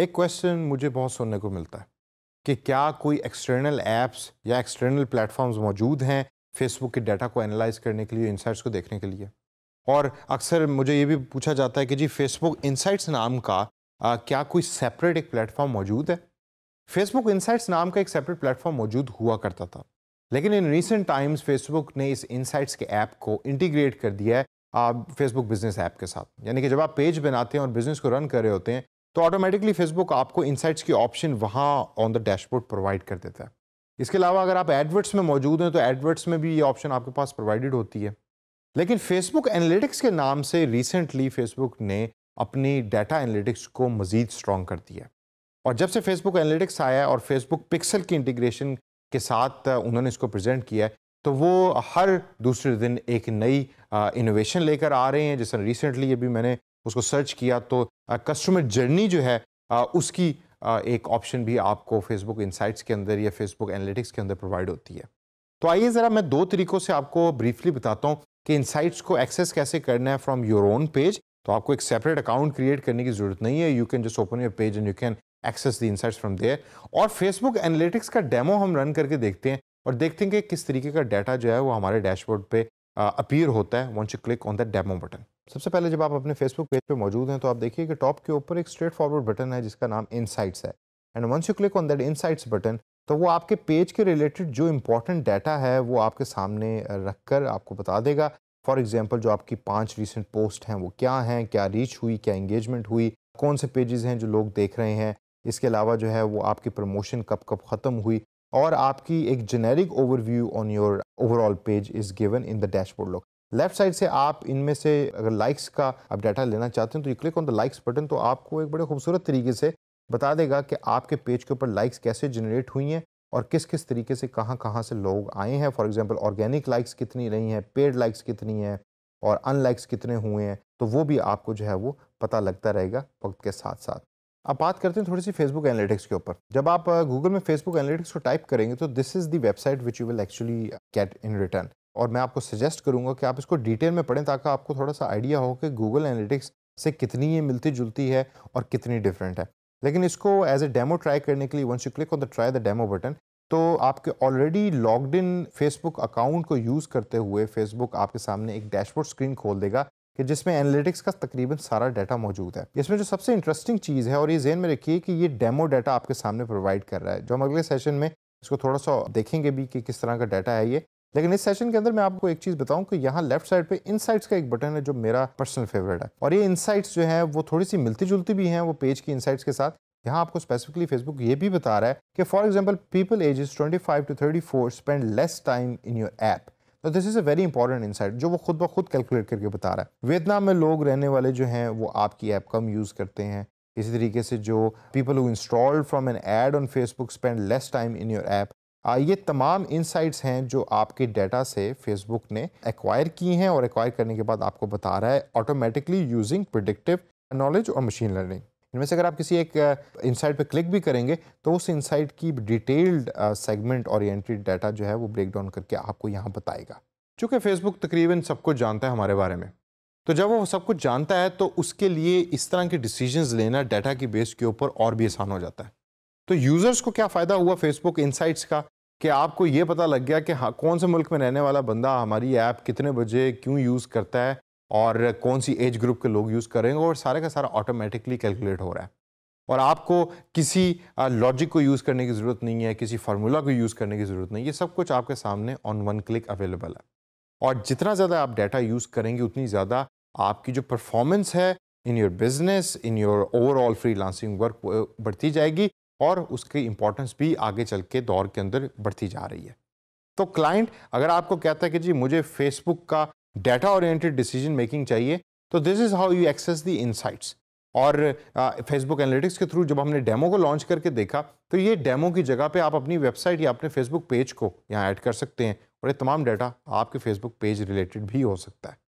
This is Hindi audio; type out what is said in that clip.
एक क्वेश्चन मुझे बहुत सुनने को मिलता है कि क्या कोई एक्सटर्नल ऐप्स या एक्सटर्नल प्लेटफॉर्म्स मौजूद हैं फेसबुक के डाटा को एनालाइज करने के लिए इंसाइट्स को देखने के लिए और अक्सर मुझे ये भी पूछा जाता है कि जी फेसबुक इंसाइट्स नाम का आ, क्या कोई सेपरेट एक प्लेटफॉर्म मौजूद है फेसबुक इंसाइट्स नाम का एक सेपरेट प्लेटफॉर्म मौजूद हुआ करता था लेकिन इन रिसेंट टाइम्स फेसबुक ने इस इंसाइट्स के ऐप को इंटीग्रेट कर दिया है फेसबुक बिजनेस ऐप के साथ यानी कि जब आप पेज बनाते हैं और बिजनेस को रन कर रहे होते हैं तो ऑटोमेटिकली फेसबुक आपको इनसाइट्स की ऑप्शन वहाँ ऑन द डैशबोर्ड प्रोवाइड कर देता है इसके अलावा अगर आप एडवर्ट्स में मौजूद हैं तो एडवर्ट्स में भी ये ऑप्शन आपके पास प्रोवाइडेड होती है लेकिन फेसबुक एनालिटिक्स के नाम से रिसेंटली फेसबुक ने अपनी डाटा एनालिटिक्स को मज़ीद स्ट्रॉन्ग कर दिया और जब से फेसबुक एनालिटिक्स आया और फेसबुक पिक्सल की इंटीग्रेशन के साथ उन्होंने इसको प्रेजेंट किया है तो वो हर दूसरे दिन एक नई इनोवेशन लेकर आ रहे हैं जैसे रिसेंटली अभी मैंने उसको सर्च किया तो कस्टमर जर्नी जो है उसकी एक ऑप्शन भी आपको फेसबुक इंसाइट्स के अंदर या फेसबुक एनालिटिक्स के अंदर प्रोवाइड होती है तो आइए ज़रा मैं दो तरीक़ों से आपको ब्रीफली बताता हूँ कि इंसाइट्स को एक्सेस कैसे करना है फ्रॉम योर ओन पेज तो आपको एक सेपरेट अकाउंट क्रिएट करने की ज़रूरत नहीं है you can just open your page and you can access the insights from there और फेसबुक एनालिटिक्स का डेमो हम रन करके देखते हैं और देखते हैं कि किस तरीके का डाटा जो है वो हमारे डैशबोर्ड पे अपीयर होता है want you click on the demo button सबसे पहले जब आप अपने फेसबुक पेज पे मौजूद हैं तो आप देखिए कि टॉप के ऊपर एक स्ट्रेट फॉरवर्ड बटन है जिसका नाम इनसाइट्स है and once you click on that insights button तो वो आपके पेज के रिलेटेड जो इंपॉर्टेंट डाटा है वो आपके सामने रख कर आपको बता देगा फॉर एग्जाम्पल जो आपकी पाँच रिसेंट पोस्ट हैं वो क्या हैं क्या रीच हुई क्या इंगेजमेंट हुई कौन से पेजेज हैं जो लोग देख रहे हैं इसके अलावा जो है वो आपकी प्रमोशन कब कब ख़त्म हुई और आपकी एक generic overview on your overall page is given in the dashboard look left side से आप इनमें से अगर लाइक्स का आप डाटा लेना चाहते हैं तो you click on the likes button तो आपको एक बड़े खूबसूरत तरीके से बता देगा कि आपके पेज के ऊपर लाइक्स कैसे जनरेट हुई हैं और किस किस तरीके से कहाँ कहाँ से लोग आए हैं फॉर एग्जांपल ऑर्गेनिक लाइक्स कितनी रही हैं पेड लाइक्स कितनी हैं और अनलाइक्स कितने हुए हैं तो वो भी आपको जो है वो पता लगता रहेगा वक्त के साथ साथ अब बात करते हैं थोड़ी सी फेसबुक एनालिटिक्स के ऊपर जब आप गूगल में फेसबुक एनालिटिक्स को टाइप करेंगे तो this is the website which you will actually get in return और मैं आपको सजेस्ट करूँगा कि आप इसको डिटेल में पढ़ें ताकि आपको थोड़ा सा आइडिया हो कि गूगल एनालिटिक्स से कितनी ये मिलती जुलती है और कितनी डिफरेंट है लेकिन इसको एज ए डेमो ट्राई करने के लिए once you click on the try the demo button तो आपके already logged in Facebook account को यूज़ करते हुए फेसबुक आपके सामने एक डैशबोर्ड स्क्रीन खोल देगा कि जिसमें एनालिटिक्स का तकरीबन सारा डाटा मौजूद है इसमें जो सबसे इंटरेस्टिंग चीज़ है और ये जेन में रखिए कि ये डेमो डाटा आपके सामने प्रोवाइड कर रहा है जो हम अगले सेशन में इसको थोड़ा सा देखेंगे भी कि किस तरह का डाटा है ये लेकिन इस सेशन के अंदर मैं आपको एक चीज़ बताऊं कि यहाँ लेफ्ट साइड पे इनसाइट्स का एक बटन है जो मेरा पर्सनल फेवरेट है और ये इनसाइट्स जो है वो थोड़ी सी मिलती जुलती भी हैं वो पेज की इनसाइट्स के साथ यहाँ आपको स्पेसिफिकली फेसबुक ये भी बता रहा है कि for example people age is twenty five to thirty four spend less time in your app तो this is a very important insight जो वो खुद ब खुद कैलकुलेट करके बता रहा है वियतनाम में लोग रहने वाले जो हैं वो आपकी ऐप कम यूज़ करते हैं इसी तरीके से जो people who installed from an ad on Facebook spend less time in your app ये तमाम इनसाइट्स हैं जो आपके डाटा से फेसबुक ने एक्वायर की हैं और एक्वायर करने के बाद आपको बता रहा है ऑटोमेटिकली यूजिंग प्रिडिक्टिव नॉलेज और मशीन लर्निंग इनमें से अगर आप किसी एक इंसाइट पर क्लिक भी करेंगे तो उस इनसाइट की डिटेल्ड सेगमेंट ओरिएंटेड डाटा जो है वो ब्रेक डाउन करके आपको यहाँ बताएगा चूँकि फेसबुक तकरीबन सब कुछ जानता है हमारे बारे में तो जब वो सब कुछ जानता है तो उसके लिए इस तरह के डिसीजंस लेना डाटा की बेस के ऊपर और भी आसान हो जाता है तो यूज़र्स को क्या फ़ायदा हुआ फेसबुक इंसाइट्स का कि आपको ये पता लग गया कि हाँ कौन से मुल्क में रहने वाला बंदा हमारी ऐप कितने बजे क्यों यूज़ करता है और कौन सी एज ग्रुप के लोग यूज़ करेंगे और सारे का सारा ऑटोमेटिकली कैलकुलेट हो रहा है और आपको किसी लॉजिक को यूज़ करने की ज़रूरत नहीं है किसी फार्मूला को यूज़ करने की ज़रूरत नहीं है ये सब कुछ आपके सामने ऑन वन क्लिक अवेलेबल है और जितना ज़्यादा आप डाटा यूज़ करेंगे उतनी ज़्यादा आपकी जो परफॉर्मेंस है in your business in your overall freelancing work बढ़ती जाएगी और उसकी इम्पोर्टेंस भी आगे चल के दौर के अंदर बढ़ती जा रही है तो क्लाइंट अगर आपको कहता है कि जी मुझे फेसबुक का डाटा ओरिएंटेड डिसीजन मेकिंग चाहिए तो this is how you access the insights और फेसबुक एनालिटिक्स के थ्रू जब हमने डेमो को लॉन्च करके देखा तो ये डेमो की जगह पे आप अपनी वेबसाइट या अपने फेसबुक पेज को यहाँ ऐड कर सकते हैं और ये तमाम डाटा आपके फेसबुक पेज रिलेटेड भी हो सकता है